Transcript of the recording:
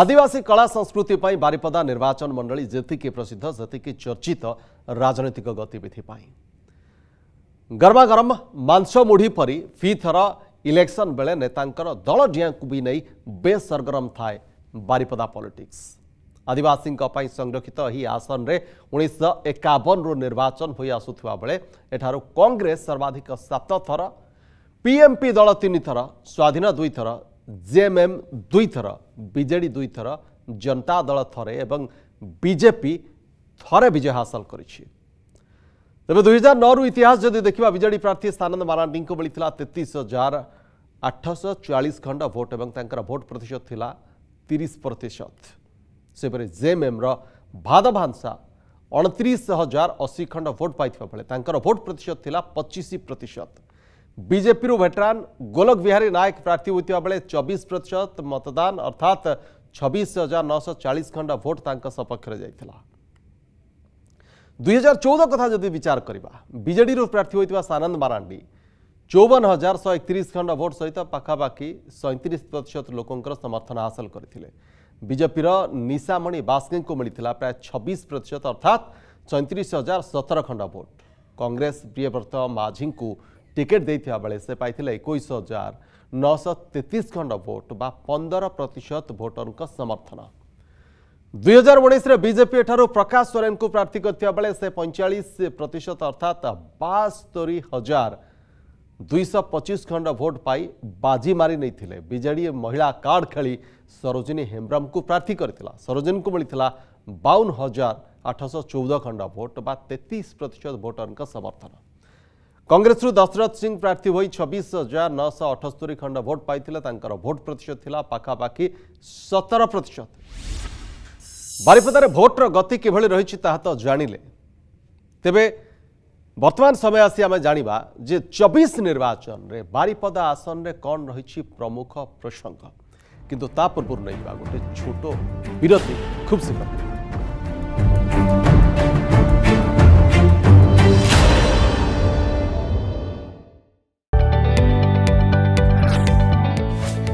आदिवासी कला संस्कृति पर बारिपदा निर्वाचन मण्डली जी प्रसिद्ध जतिकि चर्चित राजनैतिक गतिविधि गरमागरम मंस मुढी परि फिथर इलेक्शन बेले नेता दल भी नहीं बे सरगरम थाए बारिपदा पॉलिटिक्स आदिवासीଙ୍କ ପାଇଁ ସଂରକ୍ଷିତ ଏହି ଆସନରେ रु निर्वाचन हो आसुवा बेले ଏଠାରୁ सर्वाधिक ସର୍ବାଧିକ थर पीएमपी दल तीन थर स्वाधीन दुई थर ଜେଏମ୍ଏମ୍ ଦୁଇଥର ବିଜେଡ଼ି ଦୁଇଥର ଜନତା ଦଳ ଥରେ ଏବଂ ବିଜେପି ଥରେ ବିଜୟ ହାସଲ କରିଛି ତେବେ ଦୁଇ ହଜାର ନଅରୁ ଇତିହାସ ଯଦି ଦେଖିବା ବିଜେଡି ପ୍ରାର୍ଥୀ ସାନନ୍ଦ ମାରାଣ୍ଡିଙ୍କୁ ମିଳିଥିଲା ତେତିଶ ହଜାର ଆଠଶହ ଚାଳିଶ ଖଣ୍ଡ ଭୋଟ ଏବଂ ତାଙ୍କର ଭୋଟ ପ୍ରତିଶତ ଥିଲା ତିରିଶ ପ୍ରତିଶତ ସେହିପରି ଜେଏମ୍ଏମ୍ର ଭାଦଭାନ୍ସା ଅଣତିରିଶ ହଜାର ଅଶୀ ଖଣ୍ଡ ଭୋଟ ପାଇଥିବା ବେଳେ ତାଙ୍କର ଭୋଟ ପ୍ରତିଶତ ଥିଲା ପଚିଶ ପ୍ରତିଶତ बीजेपी रु भेटरान गोलक विहारी नायक प्रार्थी होता बेले चबीस प्रतिशत मतदान अर्थात छब्स हजार नौश चालीस खंड भोट तक सपक्ष दुई हजार चौदह कथा जदि विचार करवा विजेड प्रार्थी होता सानंद मारांडी चौवन हजार शह एक तीस खंड भोट सहित पखापाखी सैंतीस प्रतिशत लोक समर्थन हासिल करते बीजेपी निशामणि बास्के मिलता प्राय छब्स प्रतिशत अर्थात सैंतीस हजार सतर खंड भोट कंग्रेस प्रियव्रत माझी को ଟିକେଟ୍ ଦେଇଥିବା ବେଳେ ସେ ପାଇଥିଲେ ଏକୋଇଶ ହଜାର ନଅଶହ ତେତିଶ ଖଣ୍ଡ ଭୋଟ ବା ପନ୍ଦର ପ୍ରତିଶତ ଭୋଟରଙ୍କ ସମର୍ଥନ ଦୁଇ ହଜାର ଉଣେଇଶରେ ବିଜେପି ଏଠାରୁ ପ୍ରକାଶ ସୋରେନଙ୍କୁ ପ୍ରାର୍ଥୀ କରିଥିବା ବେଳେ ସେ ପଇଁଚାଳିଶ ପ୍ରତିଶତ ଅର୍ଥାତ୍ ବାସ୍ତରୀ ହଜାର ଦୁଇଶହ ପଚିଶ ଖଣ୍ଡ ଭୋଟ ପାଇ ବାଜି ମାରି ନେଇଥିଲେ ବିଜେଡି ମହିଳା କାର୍ଡ ଖେଳି ସରୋଜିନୀ ହେମ୍ବ୍ରମଙ୍କୁ ପ୍ରାର୍ଥୀ କରିଥିଲା ସରୋଜିନୀଙ୍କୁ ମିଳିଥିଲା ବାଉନ ହଜାର ଆଠଶହ ଚଉଦ ଖଣ୍ଡ ଭୋଟ ବା ତେତିଶ ପ୍ରତିଶତ ଭୋଟରଙ୍କ ସମର୍ଥନ କଂଗ୍ରେସରୁ ଦଶରଥ ସିଂ ପ୍ରାର୍ଥୀ ହୋଇ ଛବିଶ ହଜାର ନଅଶହ ଅଠସ୍ତରୀ ଖଣ୍ଡ ଭୋଟ୍ ପାଇଥିଲେ ତାଙ୍କର ଭୋଟ୍ ପ୍ରତିଶତ ଥିଲା ପାଖାପାଖି ସତର ପ୍ରତିଶତ ବାରିପଦାରେ ଭୋଟ୍ର ଗତି କିଭଳି ରହିଛି ତାହା ତ ଜାଣିଲେ ତେବେ ବର୍ତ୍ତମାନ ସମୟ ଆସି ଆମେ ଜାଣିବା ଯେ ଚବିଶ ନିର୍ବାଚନରେ ବାରିପଦା ଆସନରେ କ'ଣ ରହିଛି ପ୍ରମୁଖ ପ୍ରସଙ୍ଗ କିନ୍ତୁ ତା ପୂର୍ବରୁ ନେଇବା ଗୋଟେ ଛୋଟ ବିରତି ଖୁବ୍ ଶୀଘ୍ର